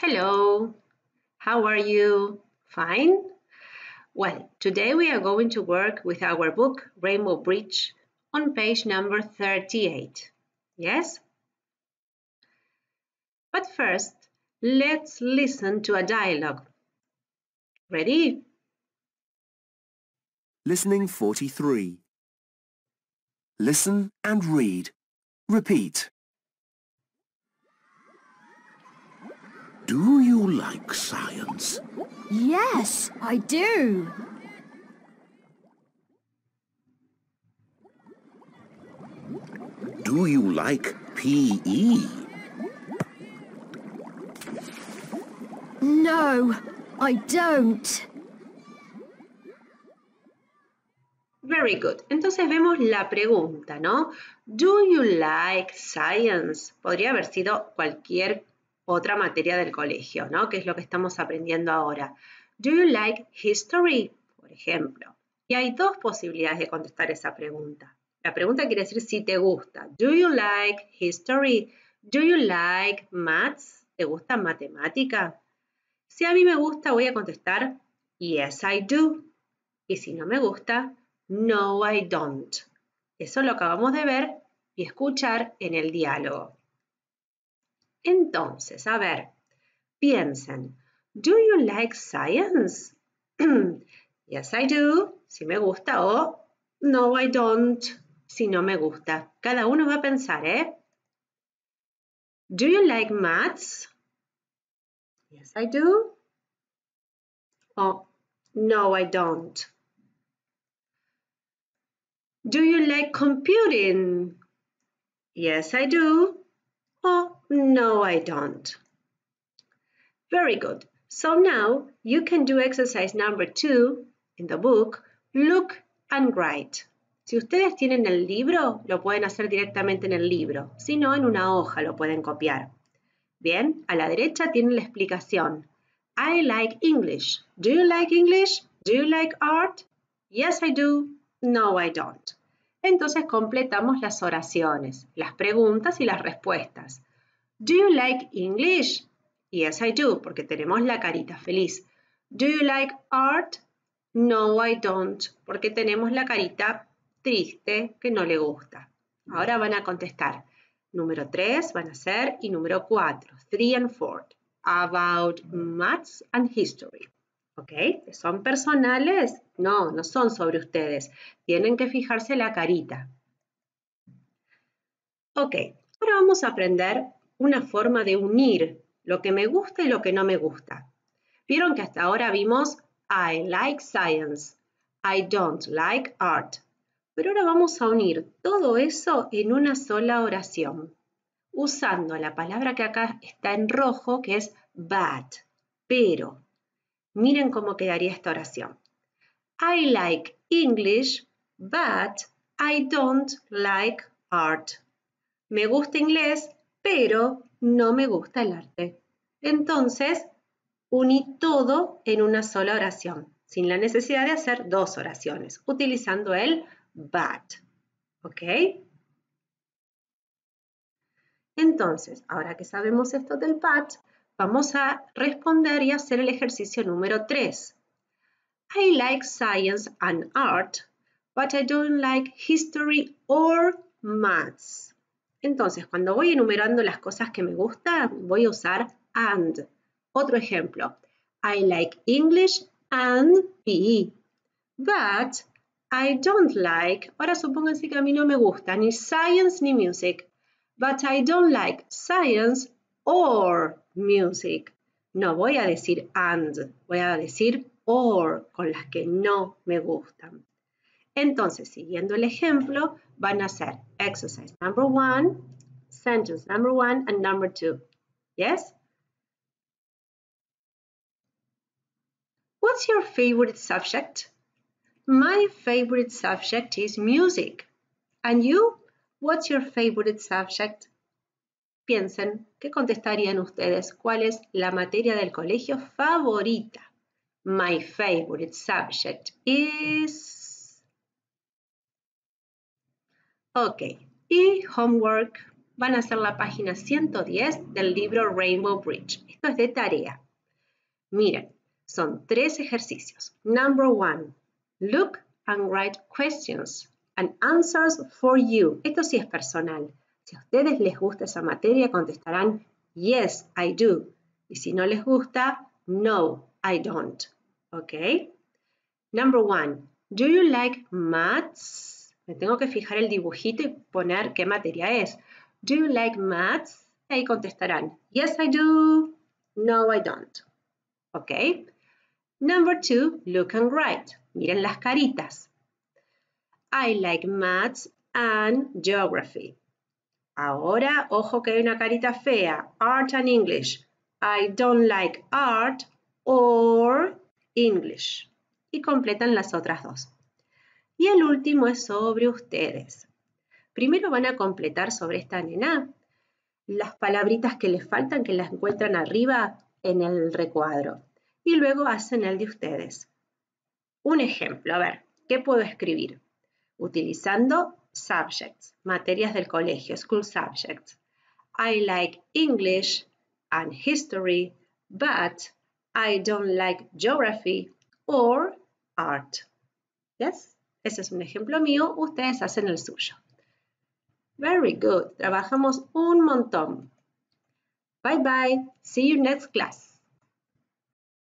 Hello, how are you? Fine? Well, today we are going to work with our book Rainbow Bridge on page number 38. Yes? But first, let's listen to a dialogue. Ready? Listening 43. Listen and read. Repeat. Do you like science? Yes, I do. Do you like PE? No, I don't. Very good. Entonces vemos la pregunta, ¿no? Do you like science? Podría haber sido cualquier otra materia del colegio, ¿no? Que es lo que estamos aprendiendo ahora. Do you like history? Por ejemplo. Y hay dos posibilidades de contestar esa pregunta. La pregunta quiere decir si te gusta. Do you like history? Do you like maths? ¿Te gusta matemática? Si a mí me gusta, voy a contestar yes, I do. Y si no me gusta, no, I don't. Eso lo acabamos de ver y escuchar en el diálogo. Entonces, a ver, piensen, ¿do you like science? yes, I do, si me gusta, o no, I don't, si no me gusta. Cada uno va a pensar, ¿eh? Do you like maths? Yes, I do. O no, I don't. Do you like computing? Yes, I do. Oh, no, I don't. Very good. So now you can do exercise number two in the book, look and write. Si ustedes tienen el libro, lo pueden hacer directamente en el libro, si no, en una hoja lo pueden copiar. Bien, a la derecha tienen la explicación. I like English. Do you like English? Do you like art? Yes, I do. No, I don't. Entonces completamos las oraciones, las preguntas y las respuestas. Do you like English? Yes, I do, porque tenemos la carita feliz. Do you like art? No, I don't, porque tenemos la carita triste que no le gusta. Ahora van a contestar. Número 3 van a ser y número 4, 3 and 4, about maths and history. ¿Ok? ¿Son personales? No, no son sobre ustedes. Tienen que fijarse la carita. Ok, ahora vamos a aprender una forma de unir lo que me gusta y lo que no me gusta. Vieron que hasta ahora vimos I like science, I don't like art. Pero ahora vamos a unir todo eso en una sola oración, usando la palabra que acá está en rojo, que es bad. pero. Miren cómo quedaría esta oración. I like English, but I don't like art. Me gusta inglés, pero no me gusta el arte. Entonces, uní todo en una sola oración, sin la necesidad de hacer dos oraciones, utilizando el but. ¿Ok? Entonces, ahora que sabemos esto del but, Vamos a responder y hacer el ejercicio número 3. I like science and art, but I don't like history or maths. Entonces, cuando voy enumerando las cosas que me gustan, voy a usar and. Otro ejemplo. I like English and PE, but I don't like, ahora supónganse que a mí no me gusta ni science ni music, but I don't like science or music. No voy a decir and, voy a decir or, con las que no me gustan. Entonces, siguiendo el ejemplo, van a hacer exercise number one, sentence number one and number two. Yes? What's your favorite subject? My favorite subject is music. And you? What's your favorite subject? Piensen, ¿qué contestarían ustedes? ¿Cuál es la materia del colegio favorita? My favorite subject is... Ok, y homework van a ser la página 110 del libro Rainbow Bridge. Esto es de tarea. Miren, son tres ejercicios. Number one, look and write questions and answers for you. Esto sí es personal. Si a ustedes les gusta esa materia, contestarán yes, I do. Y si no les gusta, no, I don't. ¿Ok? Number one, do you like maths? Me tengo que fijar el dibujito y poner qué materia es. Do you like maths? Y ahí contestarán yes, I do. No, I don't. ¿Ok? Number two, look and write. Miren las caritas. I like maths and geography. Ahora, ojo que hay una carita fea. Art and English. I don't like art or English. Y completan las otras dos. Y el último es sobre ustedes. Primero van a completar sobre esta nena las palabritas que les faltan, que las encuentran arriba en el recuadro. Y luego hacen el de ustedes. Un ejemplo, a ver, ¿qué puedo escribir? Utilizando subjects, materias del colegio, school subjects. I like English and history, but I don't like geography or art. Yes? Ese es un ejemplo mío, ustedes hacen el suyo. Very good, trabajamos un montón. Bye bye, see you next class.